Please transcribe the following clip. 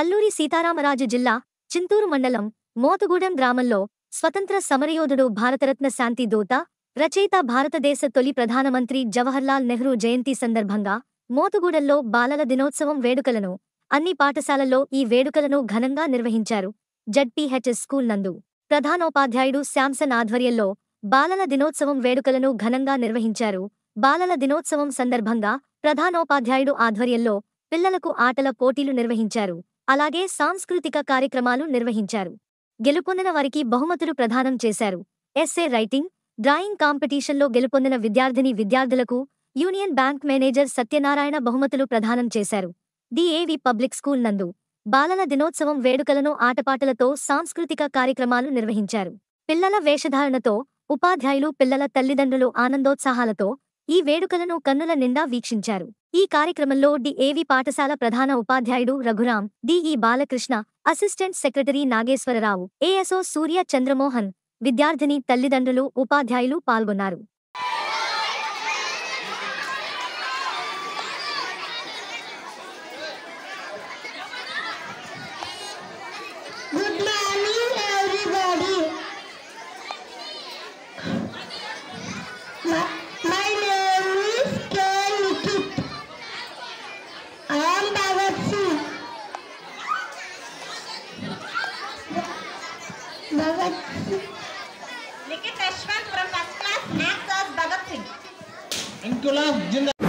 అల్లూరి సీతారామరాజు జిల్లా చింతూరు మండలం మోతగూడెం గ్రామంలో స్వతంత్ర సమరయోధుడు భారతరత్న శాంతి దూత రచయిత భారతదేశ తొలి ప్రధానమంత్రి జవహర్లాల్ నెహ్రూ జయంతి సందర్భంగా మోతగూడెంలో బాలల దినోత్సవం వేడుకలను అన్ని పాఠశాలల్లో ఈ వేడుకలను ఘనంగా నిర్వహించారు జడ్పీహెచ్ఎస్ స్కూల్ నందు ప్రధానోపాధ్యాయుడు శాంసన్ ఆధ్వర్యంలో బాలల దినోత్సవం వేడుకలను ఘనంగా నిర్వహించారు బాలల దినోత్సవం సందర్భంగా ప్రధానోపాధ్యాయుడు ఆధ్వర్యంలో పిల్లలకు ఆటల పోటీలు నిర్వహించారు అలాగే సాంస్కృతిక కార్యక్రమాలు నిర్వహించారు గెలుపొందిన వారికి బహుమతులు ప్రదానం చేశారు ఎస్ఏ రైటింగ్ డ్రాయింగ్ కాంపిటీషన్లో గెలుపొందిన విద్యార్థిని విద్యార్థులకు యూనియన్ బ్యాంక్ మేనేజర్ సత్యనారాయణ బహుమతులు ప్రదానం చేశారు డిఏవి పబ్లిక్ స్కూల్ నందు బాలల దినోత్సవం వేడుకలను ఆటపాటలతో సాంస్కృతిక కార్యక్రమాలు నిర్వహించారు పిల్లల వేషధారణతో ఉపాధ్యాయులు పిల్లల తల్లిదండ్రులు ఆనందోత్సాహాలతో ఈ వేడుకలను కన్నుల నిండా వీక్షించారు ఈ కార్యక్రమంలో డిఏవి పాఠశాల ప్రధాన ఉపాధ్యాయుడు Raghuram DE Balakrishna assistant secretary Nageswara Rao ASO Surya Chandramohan విద్యార్థిని తల్లిదండ్రులు ఉపాధ్యాయులు పాల్గొన్నారు भगत लिखित Yashwant from first class act of Bhagat Singh लाभ जिंदा